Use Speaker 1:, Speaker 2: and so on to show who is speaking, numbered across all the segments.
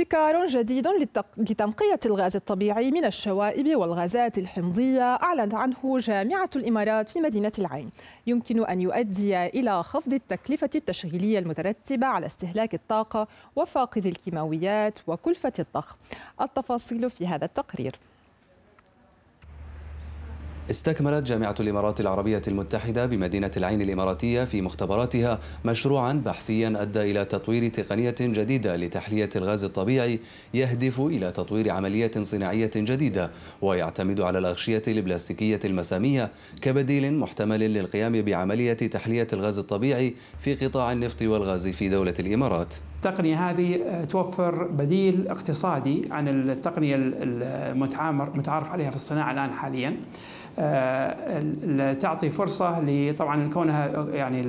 Speaker 1: ابتكار جديد لتنقية الغاز الطبيعي من الشوائب والغازات الحمضية أعلنت عنه جامعة الإمارات في مدينة العين يمكن أن يؤدي إلى خفض التكلفة التشغيلية المترتبة على استهلاك الطاقة وفاقد الكيماويات وكلفة الضخ التفاصيل في هذا التقرير
Speaker 2: استكملت جامعة الإمارات العربية المتحدة بمدينة العين الإماراتية في مختبراتها مشروعا بحثيا أدى إلى تطوير تقنية جديدة لتحلية الغاز الطبيعي يهدف إلى تطوير عملية صناعية جديدة ويعتمد على الأغشية البلاستيكية المسامية كبديل محتمل للقيام بعملية تحلية الغاز الطبيعي في قطاع النفط والغاز في دولة الإمارات
Speaker 3: التقنية هذه آه، توفر بديل اقتصادي عن التقنية المتعارف عليها في الصناعة الآن حالياً تعطي فرصة طبعا كونها يعني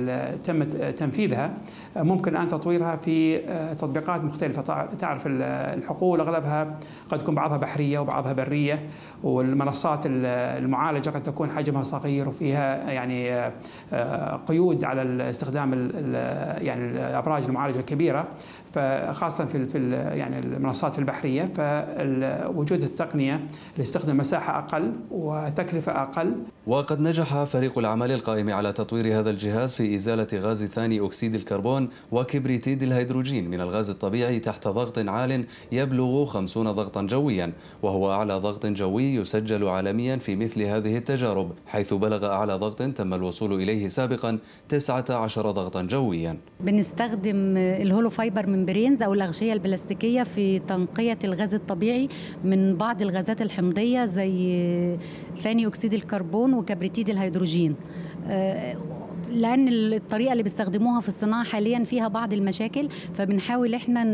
Speaker 3: تم تنفيذها ممكن الآن تطويرها في آه، تطبيقات مختلفة تعرف الحقول أغلبها قد تكون بعضها بحرية وبعضها برية والمنصات المعالجة قد تكون حجمها صغير وفيها يعني آه، آه، قيود على استخدام يعني الأبراج المعالجة الكبيرة فخاصة في في يعني المنصات البحرية فوجود التقنية اللي تستخدم مساحة أقل وتكلفة أقل
Speaker 2: وقد نجح فريق العمل القائم على تطوير هذا الجهاز في إزالة غاز ثاني أكسيد الكربون وكبريتيد الهيدروجين من الغاز الطبيعي تحت ضغط عال يبلغ 50 ضغطا جويا وهو أعلى ضغط جوي يسجل عالميا في مثل هذه التجارب حيث بلغ أعلى ضغط تم الوصول إليه سابقا 19 ضغطا جويا
Speaker 4: بنستخدم الهولو فايبر ممبرينز أو الأغشية البلاستيكية في تنقية الغاز الطبيعي من بعض الغازات الحمضية زي ثاني أكسيد اكسيد الكربون وكبريتيد الهيدروجين آه، لان الطريقه اللي بيستخدموها في الصناعه حاليا فيها بعض المشاكل فبنحاول احنا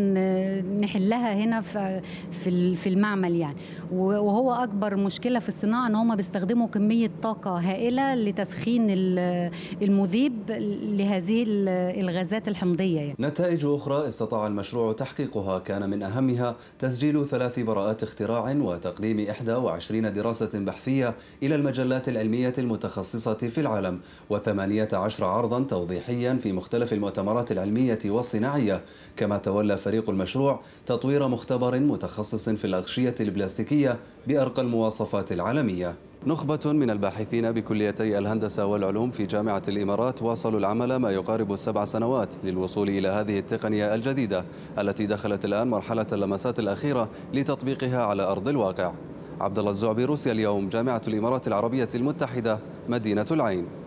Speaker 4: نحلها هنا في في المعمل يعني وهو اكبر مشكله في الصناعه ان هم بيستخدموا كميه طاقه هائله لتسخين المذيب لهذه الغازات الحمضيه يعني.
Speaker 2: نتائج اخرى استطاع المشروع تحقيقها كان من اهمها تسجيل ثلاث براءات اختراع وتقديم 21 دراسه بحثيه الى المجلات العلميه المتخصصه في العالم و18 عشر عرضا توضيحيا في مختلف المؤتمرات العلمية والصناعية كما تولى فريق المشروع تطوير مختبر متخصص في الأغشية البلاستيكية بأرقى المواصفات العالمية نخبة من الباحثين بكليتي الهندسة والعلوم في جامعة الإمارات واصلوا العمل ما يقارب السبع سنوات للوصول إلى هذه التقنية الجديدة التي دخلت الآن مرحلة اللمسات الأخيرة لتطبيقها على أرض الواقع عبد الله الزعبي روسيا اليوم جامعة الإمارات العربية المتحدة مدينة العين